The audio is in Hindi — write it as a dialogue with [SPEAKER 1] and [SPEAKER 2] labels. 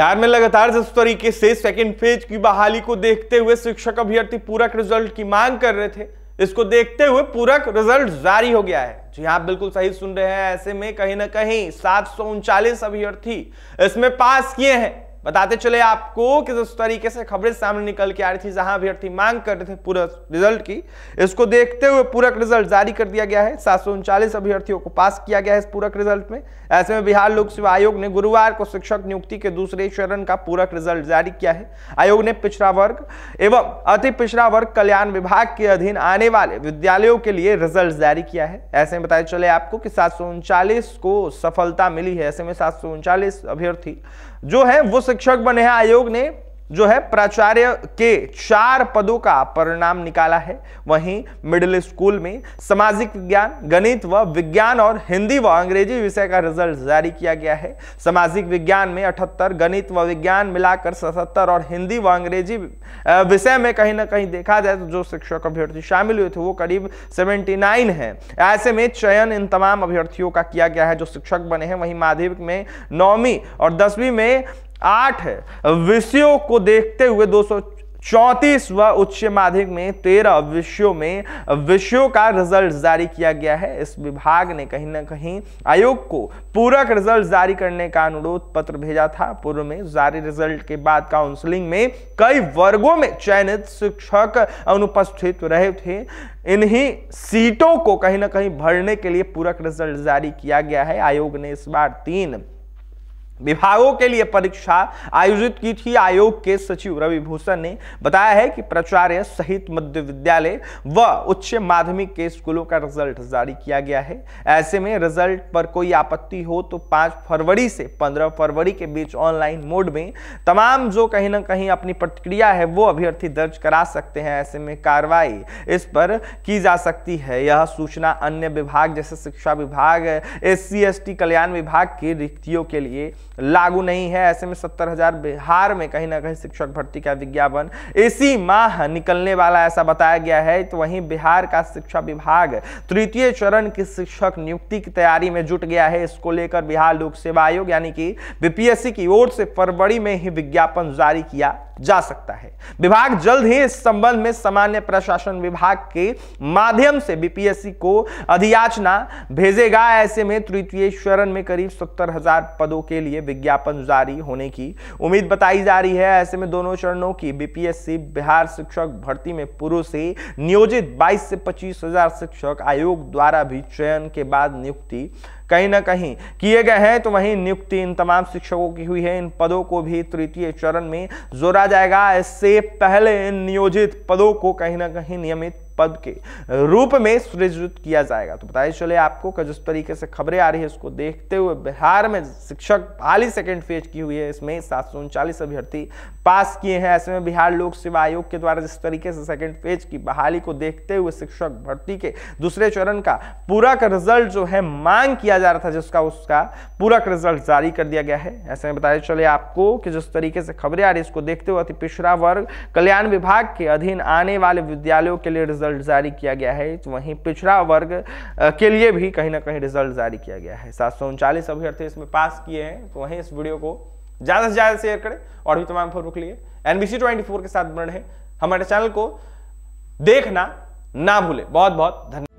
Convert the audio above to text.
[SPEAKER 1] बिहार में लगातार जिस तरीके से सेकेंड फेज की बहाली को देखते हुए शिक्षक अभ्यर्थी पूरक रिजल्ट की मांग कर रहे थे इसको देखते हुए पूरक रिजल्ट जारी हो गया है जी हाँ, आप बिल्कुल सही सुन रहे हैं ऐसे में कहीं ना कहीं सात अभ्यर्थी इसमें पास किए हैं बताते चले आपको कि जिस तरीके से खबरें सामने निकल के आ रही थी जहां अभ्यर्थी मांग कर रहे थे पूरा रिजल्ट की इसको देखते हुए पूरक रिजल्ट जारी कर दिया गया है सात अभ्यर्थियों को पास किया गया है इस पूरक रिजल्ट में ऐसे में बिहार लोक सेवा आयोग ने गुरुवार को शिक्षक नियुक्ति के दूसरे चरण का पूरक रिजल्ट जारी किया है आयोग ने पिछड़ा वर्ग एवं अति पिछड़ा वर्ग कल्याण विभाग के अधीन आने वाले विद्यालयों के लिए रिजल्ट जारी किया है ऐसे में बताया चले आपको कि सात को सफलता मिली है ऐसे में सात अभ्यर्थी जो है वो शिक्षक बने हैं आयोग ने जो है प्राचार्य के चार पदों का परिणाम निकाला है वहीं मिडिल स्कूल में सामाजिक विज्ञान गणित व विज्ञान और हिंदी व अंग्रेजी विषय का रिजल्ट जारी किया गया है सामाजिक विज्ञान में अठहत्तर गणित व विज्ञान मिलाकर सतहत्तर और हिंदी व अंग्रेजी विषय में कहीं ना कहीं देखा जाए तो जो शिक्षक अभ्यर्थी शामिल हुए थे वो करीब सेवेंटी नाइन है ऐसे में चयन इन तमाम अभ्यर्थियों का किया गया है जो शिक्षक बने हैं वहीं माध्यमिक में नौवीं और दसवीं में आठ है विषयों को देखते हुए दो चौंतीस व उच्च माध्यमिक में तेरह विषयों में विषयों का रिजल्ट जारी किया गया है इस विभाग ने कहीं ना कहीं आयोग को पूरक रिजल्ट जारी करने का अनुरोध पत्र भेजा था पूर्व में जारी रिजल्ट के बाद काउंसलिंग में कई वर्गों में चयनित शिक्षक अनुपस्थित रहे थे इन्हीं सीटों को कहीं ना कहीं भरने के लिए पूरक रिजल्ट जारी किया गया है आयोग ने इस बार तीन विभागों के लिए परीक्षा आयोजित की थी आयोग के सचिव रवि भूषण ने बताया है कि प्राचार्य सहित मध्य विद्यालय व उच्च माध्यमिक के स्कूलों का रिजल्ट जारी किया गया है ऐसे में रिजल्ट पर कोई आपत्ति हो तो 5 फरवरी से 15 फरवरी के बीच ऑनलाइन मोड में तमाम जो कहीं ना कहीं अपनी प्रतिक्रिया है वो अभ्यर्थी दर्ज करा सकते हैं ऐसे में कार्रवाई इस पर की जा सकती है यह सूचना अन्य विभाग जैसे शिक्षा विभाग एस सी कल्याण विभाग की रिक्तियों के लिए लागू नहीं है ऐसे में सत्तर हजार बिहार में कहीं ना कहीं शिक्षक भर्ती का विज्ञापन इसी माह निकलने वाला ऐसा बताया गया है तो वहीं बिहार का शिक्षा विभाग तृतीय चरण की शिक्षक नियुक्ति की तैयारी में जुट गया है इसको लेकर बिहार लोक सेवा आयोग यानी कि बीपीएससी की ओर से फरवरी में ही विज्ञापन जारी किया जा सकता है विभाग जल्द ही इस संबंध में सामान्य प्रशासन विभाग के माध्यम से बीपीएससी को अधियाचना भेजेगा ऐसे में तृतीय चरण में करीब सत्तर हजार पदों के लिए विज्ञापन जारी होने की उम्मीद बताई जा रही है ऐसे में दोनों चरणों की बीपीएससी बिहार शिक्षक भर्ती में पूर्व से नियोजित बाईस से पच्चीस हजार शिक्षक आयोग द्वारा भी चयन के बाद नियुक्ति कहीं ना कहीं किए गए हैं तो वहीं नियुक्ति इन तमाम शिक्षकों की हुई है इन पदों को भी तृतीय चरण में जोड़ा जाएगा इससे पहले इन नियोजित पदों को कहीं ना कहीं नियमित पद के रूप में सृजित किया जाएगा तो बताइए चले आपको कि जिस तरीके से खबरें आ रही है उसको देखते हुए बिहार में शिक्षक बहाली सेकेंड फेज की हुई है इसमें सात अभ्यर्थी पास किए हैं ऐसे में बिहार लोक सेवा आयोग के द्वारा जिस तरीके से सेकेंड फेज की बहाली को देखते हुए शिक्षक भर्ती के दूसरे चरण का पूरक रिजल्ट जो है मांग किया जा रहा था जिसका उसका पूरक रिजल्ट जारी कर दिया गया है ऐसे में बताया चले आपको कि जिस तरीके से खबरें आ रही है इसको देखते हुए अति पिछड़ा वर्ग कल्याण विभाग के अधीन आने वाले विद्यालयों के लिए रिजल्ट रिजल्ट जारी किया गया है तो वहीं पिछड़ा वर्ग के लिए भी कहीं ना कहीं रिजल्ट जारी किया गया है सात सौ उनचालीस अभ्यर्थी इसमें पास किए हैं तो वहीं इस वीडियो को ज़्यादा से ज़्यादा शेयर करें और भी तमाम फोर के लिए एनबीसी ट्वेंटी के साथ बने रहे हमारे चैनल को देखना ना भूले बहुत बहुत धन्यवाद